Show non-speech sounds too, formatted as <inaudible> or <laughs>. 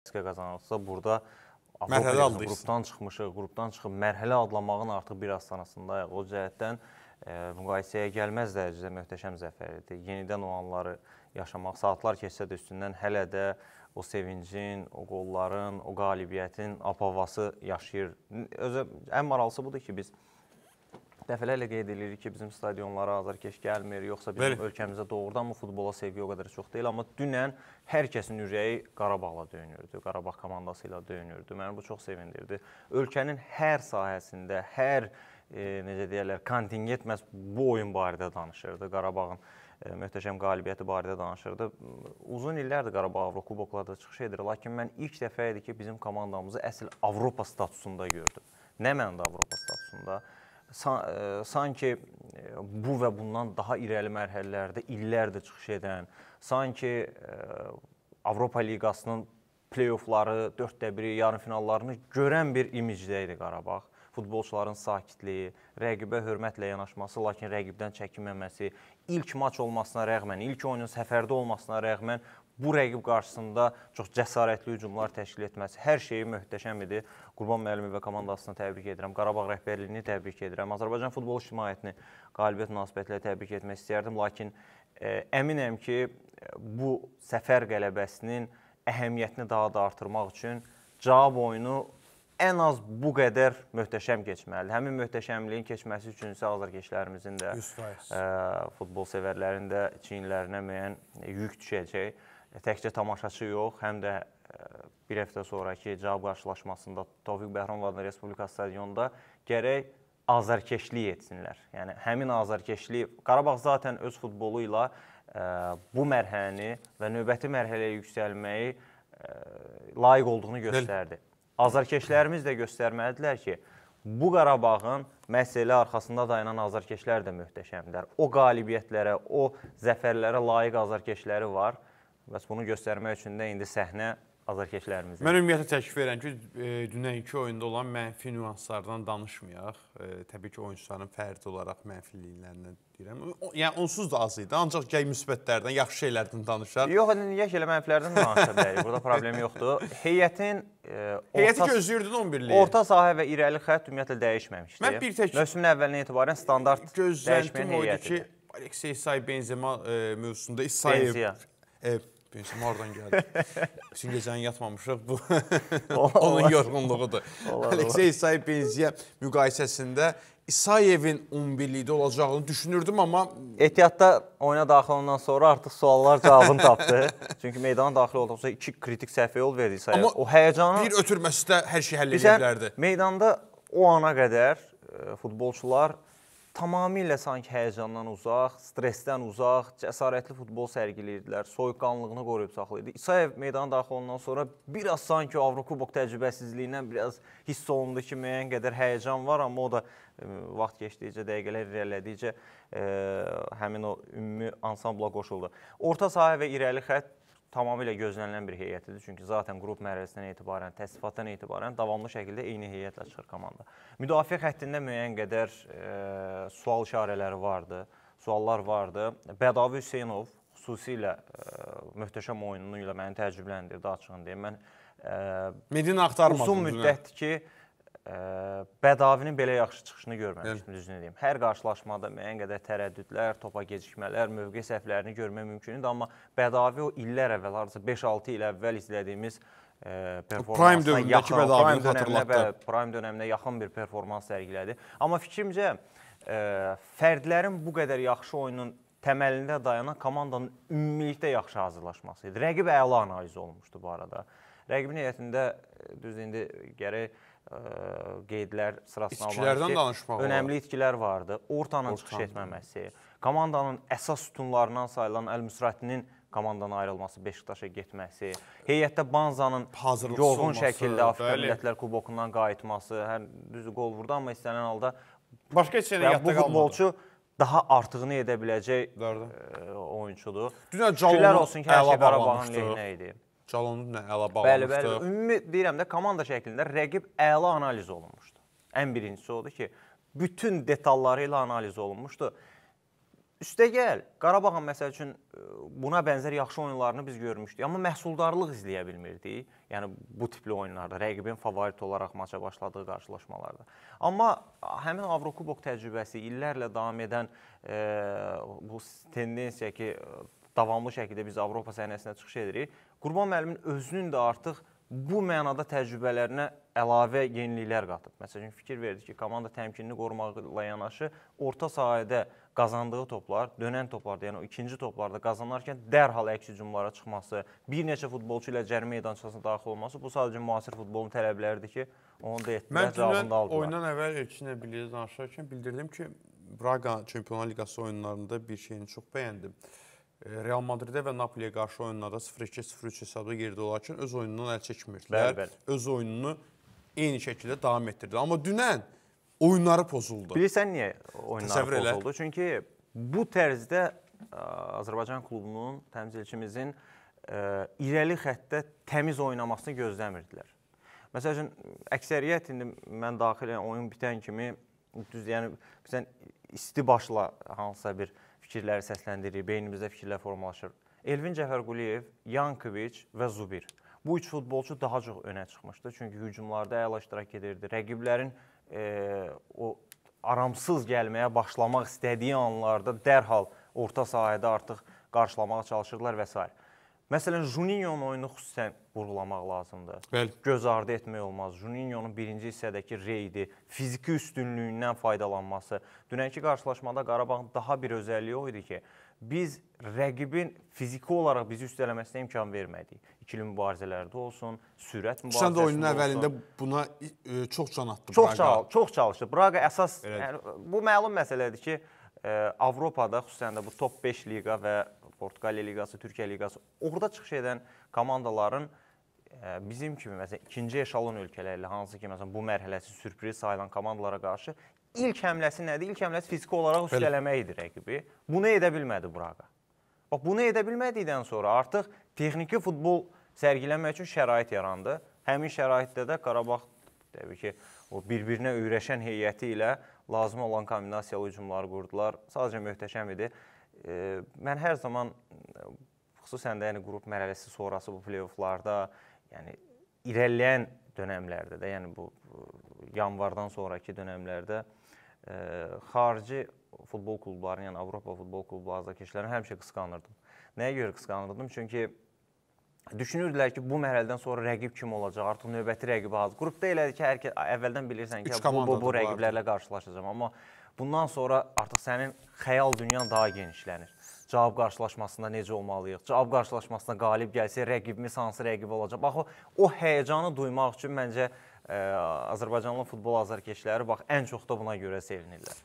Meksika qazanırsa burada mərhələ adlı qrupdan çıxmışıq, qrupdan çıxıb mərhələ adlamağın artıq bir astanasındayıq. O cəhətdən ə, e, müqayisəyə gəlməz dərəcədə möhtəşəm zəfər idi. Yenidən o anları yaşamaq saatlar keçsə də üstündən hələ də o sevincin, o qolların, o qalibiyyətin apavası yaşayır. Özə ən maraqlısı budur ki, biz Dəfələrlə qeyd edirik ki, bizim stadionlara azarkeş gəlmir, yoxsa bizim Bəli. ölkəmizdə doğrudanmı futbola sevgi o qədər çox deyil, amma dünən hər kəsin ürəyi Qarabağla döyünürdü, Qarabağ komandası ilə döyünürdü. Məni bu çox sevindirdi. Ölkənin hər sahəsində, hər e, necə deyirlər, kontingent məhz bu oyun barədə danışırdı. Qarabağın e, möhtəşəm qalibiyyəti barədə danışırdı. Uzun illərdir Qarabağ Avrokuboklarda çıxış edir, lakin mən ilk dəfə idi ki, bizim komandamızı əsl Avropa statusunda gördüm. Nə mənada Avropa statusunda? E, sanki e, bu və bundan daha irəli mərhələlərdə illərdir çıxış edən, sanki e, Avropa Liqasının play-offları, 4-də 1-i, yarımfinallarını görən bir imicdə idi Qarabağ. Futbolçuların sakitliyi, rəqibə hörmətlə yanaşması, lakin rəqibdən çəkinməməsi, ilk maç olmasına rəğmən, ilk oyunun səfərdə olmasına rəğmən bu rəqib qarşısında çox cəsarətli hücumlar təşkil etməsi hər şeyi möhtəşəm idi. Qurban müəllimi və komandasını təbrik edirəm. Qarabağ rəhbərliyini təbrik edirəm. Azərbaycan futbol ictimaiyyətini qalibiyyət münasibətlə təbrik etmək istərdim, lakin ə, e, əminəm ki, bu səfər qələbəsinin əhəmiyyətini daha da artırmaq üçün cavab oyunu ən az bu qədər möhtəşəm keçməlidir. Həmin möhtəşəmliyin keçməsi üçün isə azarkeşlərimizin də ə, e, futbol sevərlərin də çiyinlərinə müəyyən yük düşəcək təkcə tamaşaçı yox, həm də e, bir həftə sonrakı cavab qarşılaşmasında Tofiq Bəhramovun Respublika stadionunda gərək azərkeşlik etsinlər. Yəni həmin azərkeşlik Qarabağ zaten öz futbolu ilə e, bu mərhələni və növbəti mərhələyə yüksəlməyi e, layiq olduğunu göstərdi. Azərkeşlərimiz də göstərməlidirlər ki, bu Qarabağın məsələ arxasında dayanan azərkeşlər də möhtəşəmdirlər. O qalibiyyətlərə, o zəfərlərə layiq azərkeşləri var. Bəs bunu göstərmək üçün də indi səhnə azarkeşlərimizdir. Mən ümumiyyətlə təklif verəm ki, e, dünənki oyunda olan mənfi nüanslardan danışmayaq. E, təbii ki, oyunçuların fərdi olaraq mənfiliklərindən deyirəm. Yəni onsuz da az idi, ancaq gəl müsbətlərdən, yaxşı şeylərdən danışaq. Yox, niyə yəni ki elə mənfilərdən danışa bilərik? Burada problem yoxdur. Heyətin e, Heyəti gözləyirdin 11-liyi. Orta sahə və irəli xətt ümumiyyətlə dəyişməmişdi. Mən bir tək mövsümün əvvəlindən etibarən standart dəyişməyən heyət idi. Alexey Say Benzema e, mövzusunda İsayev e, Pensiyam hardan gəldi? Bütün <laughs> gecəni yatmamışıq. Bu <laughs> <laughs> onun yorğunluğudur. Aleksey İsayev pensiya müqayisəsində İsayevin 11-likdə olacağını düşünürdüm, amma ehtiyatda oyuna daxil olandan sonra artıq suallar cavabını tapdı. Çünki meydana daxil olduqca iki kritik səhvə yol verdi İsayev. Amma o həyecanı bir ötürməsi də hər şey həll edə bilərdi. Meydanda o ana qədər e, futbolçular tamamilə sanki həyəcandan uzaq, stressdən uzaq, cəsarətli futbol sərgiləyirdilər, soyuqqanlılığını qoruyub saxlayırdı. İsayev meydana daxil olandan sonra biraz sanki Avrokubok təcrübəsizliyindən biraz hiss olundu ki, müəyyən qədər həyəcan var, amma o da e, vaxt keçdikcə, dəqiqələr irəlilədikcə ə, e, həmin o ümumi ansambla qoşuldu. Orta sahə və irəli xətt tamamilə gözlənilən bir heyət idi. Çünki zaten qrup mərhələsindən etibarən, təsdifatdan etibarən davamlı şəkildə eyni heyətlə çıxır komanda. Müdafiə xəttində müəyyən qədər e, sual işarələri vardı, suallar vardı. Bədavi Hüseynov xüsusilə e, möhtəşəm oyunu ilə məni təəccübləndirdi, açığını deyim. Mən e, Medina axtarmadım. Uzun hə? müddətdir ki, Bədavinin belə yaxşı çıxışını görməmişdim, hə. düzünü deyim. Hər qarşılaşmada müəyyən qədər tərəddüdlər, topa gecikmələr, mövqe səhvlərini görmək mümkün idi, amma Bədavi o illər əvvəl, harca 5-6 il əvvəl izlədiyimiz performansına yaxın, prime dönəminə, prime dönəminə yaxın bir performans sərgilədi. Amma fikrimcə, fərdlərin bu qədər yaxşı oyunun təməlində dayanan komandanın ümumilikdə yaxşı hazırlaşması idi. Rəqib əla analiz olunmuşdu bu arada. Rəqibin heyətində, düz indi gərək qeydlər sırasına alınmış ki, önəmli itkilər vardı. Ortanın Ortan. çıxış etməməsi, komandanın əsas sütunlarından sayılan Əl-Müsratinin komandanın ayrılması, Beşiktaşa getməsi, heyətdə Banzanın yorğun şəkildə Afrika Millətlər Kubokundan qayıtması, hər düzü qol vurdu, amma istənilən halda başqa heç yerə yadda qalmadı daha artığını edə biləcək Dördə. oyunçudur. Dünən Şükürlər olsun ki, hər şey Qarabağın lehinə idi. Calonunla əla bağlamışdı. Bəli, bəli. Ümumi deyirəm də komanda şəklində rəqib əla analiz olunmuşdu. Ən birincisi odur ki, bütün detalları ilə analiz olunmuşdu. Üstəgəl Qarabağın məsəl üçün e, buna bənzər yaxşı oyunlarını biz görmüşdük, amma məhsuldarlıq izləyə bilmirdik. Yəni bu tipli oyunlarda rəqibin favorit olaraq maça başladığı qarşılaşmalarda. Amma həmin Avrokubok təcrübəsi illərlə davam edən e, bu tendensiya ki, davamlı şəkildə biz Avropa səhnəsinə çıxış edirik. Qurban müəllimin özünün də artıq bu mənada təcrübələrinə əlavə yeniliklər qatıb. Məsələn, fikir verdi ki, komanda təmkinini qorumaqla yanaşı orta sahədə qazandığı toplar, dönən toplarda, yəni o ikinci toplarda qazanarkən dərhal əks hücumlara çıxması, bir neçə futbolçu ilə cərimə meydançasına daxil olması bu sadəcə müasir futbolun tələbləridir ki, onu da etdilər, cavabını da aldılar. Oyundan əvvəl Elçinə biliyə danışarkən bildirdim ki, Braqa Çempionlar Liqası oyunlarında bir şeyini çox bəyəndim. Real Madridə və Napoliyə qarşı oyunlarda 0-2, 0-3 hesabda geridə olarkən öz oyunundan əl çəkmirdilər. Bəli, bəli. Öz oyununu eyni şəkildə davam etdirdilər. Amma dünən oyunları pozuldu. Bilirsən niyə oyunları Təsəvvür pozuldu? Elə. Çünki bu tərzdə e, Azərbaycan klubunun təmsilçimizin e, irəli xəttdə təmiz oynamasını gözləmirdilər. Məsəl üçün əksəriyyət indi mən daxil oyun bitən kimi düz yəni bizən isti başla hansısa bir e, fikirləri səsləndiririk, beynimizdə fikirlər formalaşır. Elvin Cəfərquliyev, Yankoviç və Zubir. Bu üç futbolçu daha çox önə çıxmışdı. Çünki hücumlarda əla iştirak edirdi. Rəqiblərin e, o aramsız gəlməyə başlamaq istədiyi anlarda dərhal orta sahədə artıq qarşılamağa çalışırdılar və s. Məsələn, Juninho'nun oyunu xüsusən vurğulamaq lazımdır. Bəli. Göz ardı etmək olmaz. Juninho'nun birinci hissədəki reydi, fiziki üstünlüyündən faydalanması. Dünənki qarşılaşmada Qarabağın daha bir özəlliyi o idi ki, biz rəqibin fiziki olaraq bizi üstələməsinə imkan vermədik. İkili mübarizələrdə olsun, sürət mübarizəsində olsun. Sən də oyunun olsun. əvvəlində buna ə, e, çox can atdı çox Braqa. Çal çox çalışdı. Braqa əsas, yəni, bu məlum məsələdir ki, ə, e, Avropada xüsusən də bu top 5 liqa və Portuqaliya liqası, Türkiyə liqası orada çıxış edən komandaların e, bizim kimi məsələn ikinci eşalon ölkələrlə hansı ki məsələn bu mərhələsi sürpriz sayılan komandalara qarşı ilk həmləsi nədir? İlk həmləsi fiziki olaraq üstələmək idi rəqibi. Bunu edə bilmədi Braqa. Bax bunu edə bilmədikdən sonra artıq texniki futbol sərgiləmək üçün şərait yarandı. Həmin şəraitdə də Qarabağ təbii ki, o bir-birinə öyrəşən heyəti ilə lazım olan kombinasiyalı hücumları qurdular. Sadəcə möhtəşəm idi mən hər zaman xüsusən də yəni qrup mərhələsi sonrası bu play-offlarda, yəni irəliləyən dönəmlərdə də, yəni bu yanvardan sonrakı dönəmlərdə ə, xarici futbol klublarının, yəni Avropa futbol klubları azarkeşlərini həmişə qısqanırdım. Nəyə görə qısqanırdım? Çünki düşünürdülər ki, bu mərhələdən sonra rəqib kim olacaq? Artıq növbəti rəqibi az. Qrupda elədir ki, hər kəs əvvəldən bilirsən ki, bu bu, bu rəqiblərlə qarşılaşacağam, amma Bundan sonra artıq sənin xəyal dünyan daha genişlənir. Cavab qarşılaşmasında necə olmalıyıq? Cavab qarşılaşmasına qalib gəlsə rəqibimiz hansı rəqib olacaq? Bax o, o həyəcanı duymaq üçün məncə ə, e, Azərbaycanlı futbol azarkeşləri bax ən çox da buna görə sevinirlər.